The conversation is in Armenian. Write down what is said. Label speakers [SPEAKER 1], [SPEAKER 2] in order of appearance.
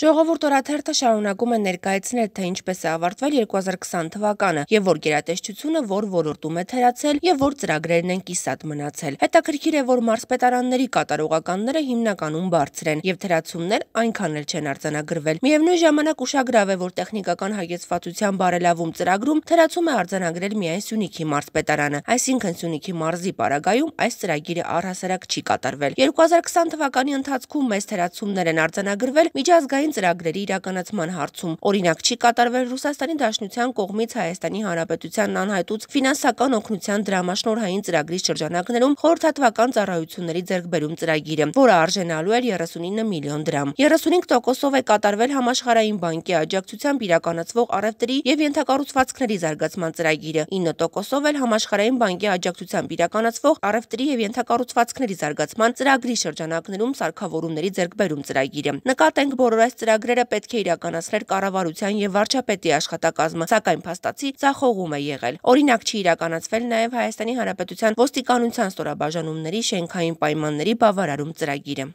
[SPEAKER 1] Ժողովուրդ օրաթերթը շարունակում է ներկայացնել, թե ինչպես է ավարտվել 2020 թվականը եւ որ գերատեսչությունը որ ոլորտում է թերացել եւ որ ծրագրերն են կիսատ մնացել։ Հետաքրքիր է, որ մարզպետարանների կատարողականները հիմնականում բարձր են եւ թերացումներ այնքան էլ չեն արձանագրվել։ Միևնույն ժամանակ ուշագրավ է, որ տեխնիկական հայեցվածության բարելավում ծրագրում թերացում է արձանագրել միայն Սյունիքի մարզպետարանը, այսինքն Սյունիքի մարզի պարագայում այս ծրագիրը առհասարակ չի կատարվել։ 2020 թվականի ընթացքում մեծ թերացումներ են արձանագրվել միջազգային միջազգային ծրագրերի իրականացման հարցում։ Օրինակ, չի կատարվել Ռուսաստանի Դաշնության կողմից Հայաստանի Հանրապետությանն անհայտուց ֆինանսական օգնության դրամաշնորհային ծրագրի շրջանակներում խորհրդատվական ծառայությունների ձեռքբերում ծրագիրը, որը արժենալու էր 39 միլիոն դրամ։ 35%-ով է կատարվել համաշխարհային բանկի աջակցությամբ իրականացվող առևտրի եւ ենթակառուցվածքների զարգացման ծրագիրը, 9%-ով էլ համաշխարհային բանկի աջակցությամբ իրականացվող առևտրի եւ ենթակառուցվածքների զարգացման ծրագրի շրջանակներում սարքավորումների ձեռքբերում ծրագիրը։ Նկատենք, որ այս այս ծրագրերը պետք է իրականացներ կառավարության եւ վարչապետի աշխատակազմը, սակայն փաստացի սա խողում է եղել։ Օրինակ չի իրականացվել նաեւ Հայաստանի Հանրապետության ոստիկանության ստորաբաժանումների շենքային պայմանների բավարարում ծրագիրը։